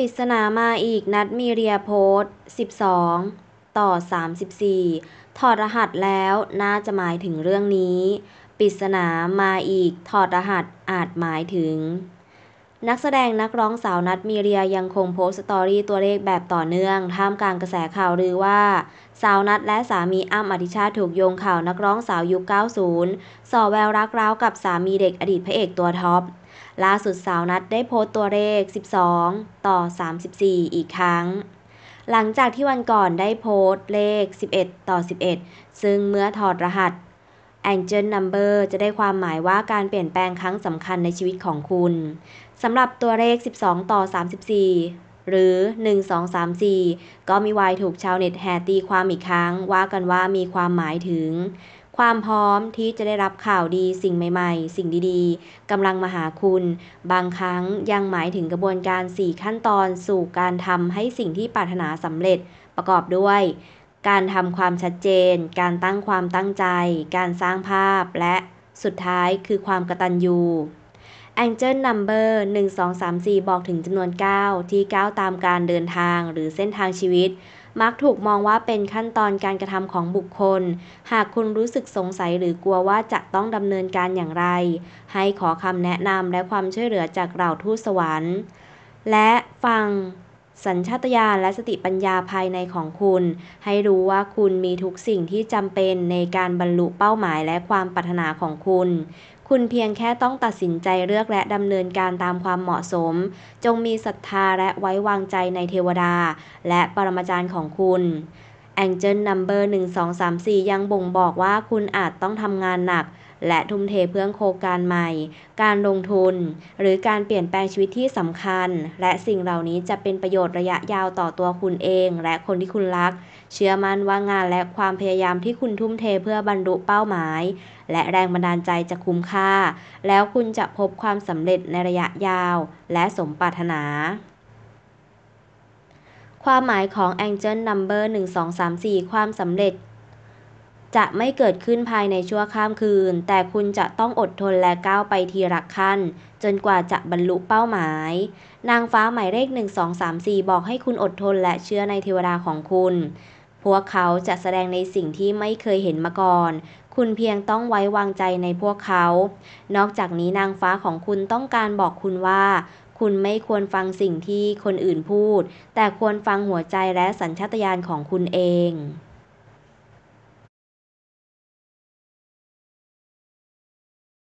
ปริศนามาอีกนัดมีเรียโพสต์ 12 ต่อ 34ถอดรหัสแล้วน่าจะหมายถึงเรื่องนี้ปริศนามาอีก ถอดรหัสอาจหมายถึงนักแสดงนักร้องสาวนัดมีเรียยังคงโพสต์สตอรี่ตัวเลขแบบต่อเนื่องท่ามกลางกระแสข่าวลือว่า สาวนัดและสามีอ้ำอธิชาติถูกโยงข่าวนักร้องสาวยุค90 ส่อแววรักร้าว กับสามีเด็กอดีตพระเอกตัวท็อปล่าสุดสาวนัดได้โพสต์ตัวเลข 12 ต่อ 34 อีกครั้ง หลังจากที่วันก่อนได้โพสต์เลข 11 ต่อ 11 ซึ่งเมื่อถอดรหัส Angel Number จะได้ความหมายว่าการเปลี่ยนแปลงครั้งสำคัญในชีวิตของคุณสำหรับตัวเลข 12 ต่อ 34 หรือ 1234 ก็มีวายถูกชาวเน็ตแห่ตีความอีกครั้งว่ากันว่ามีความหมายถึง ความพร้อมที่จะได้รับข่าวดีสิ่งใหม่ๆ สิ่งดีๆกำลังมาหาคุณ บางครั้งยังหมายถึงกระบวนการ 4 ขั้นตอนสู่การทำให้สิ่งที่ปรารถนาสำเร็จประกอบด้วยการทำความชัดเจน การตั้งความตั้งใจ การสร้างภาพ และสุดท้ายคือความกระตันยู Angel Number 1234 บอกถึงจำนวน 9 ที่ก้าตามการเดินทางหรือเส้นทางชีวิต มักถูกมองว่าเป็นขั้นตอนการกระทำของบุคคล หากคุณรู้สึกสงสัยหรือกลัวว่าจะต้องดำเนินการอย่างไร ให้ขอคำแนะนำและความช่วยเหลือจากเหล่าทูตสวรรค์ และ ฟังสัญชาตญาณและสติปัญญาภายในของคุณ ให้รู้ว่าคุณมีทุกสิ่งที่จำเป็นในการบรรลุเป้าหมายและความปรารถนาของคุณ คุณเพียงแค่ต้องตัดสินใจเลือกและดำเนินการตามความเหมาะสม จงมีศรัทธาและไว้วางใจในเทวดา และปรมาจารย์ของคุณ แองเจิลนัมเบอร์1234 ยังบ่งบอกว่าคุณอาจต้องทำงานหนักและทุ่มเทเพื่อโครงการใหม่ การลงทุน หรือการเปลี่ยนแปลงชีวิตที่สำคัญ และสิ่งเหล่านี้จะเป็นประโยชน์ระยะยาวต่อตัวคุณเองและคนที่คุณรัก เชื่อมั่นว่างานและความพยายามที่คุณทุ่มเทเพื่อบรรลุเป้าหมาย และแรงบันดาลใจจะคุ้มค่า แล้วคุณจะพบความสำเร็จในระยะยาว และสมปรารถนา ความหมายของ Angel Number 1234 ความสำเร็จจะไม่เกิดขึ้นภายในชั่วข้ามคืน แต่คุณจะต้องอดทนและก้าวไปทีละขั้น จนกว่าจะบรรลุเป้าหมาย นางฟ้าหมายเลข1234 บอกให้คุณอดทนและเชื่อในเทวดาของคุณ พวกเขาจะแสดงในสิ่งที่ไม่เคยเห็นมาก่อน คุณเพียงต้องไว้วางใจในพวกเขา นอกจากนี้นางฟ้าของคุณต้องการบอกคุณว่า คุณไม่ควรฟังสิ่งที่คนอื่นพูด แต่ควรฟังหัวใจและสัญชาตญาณของคุณเอง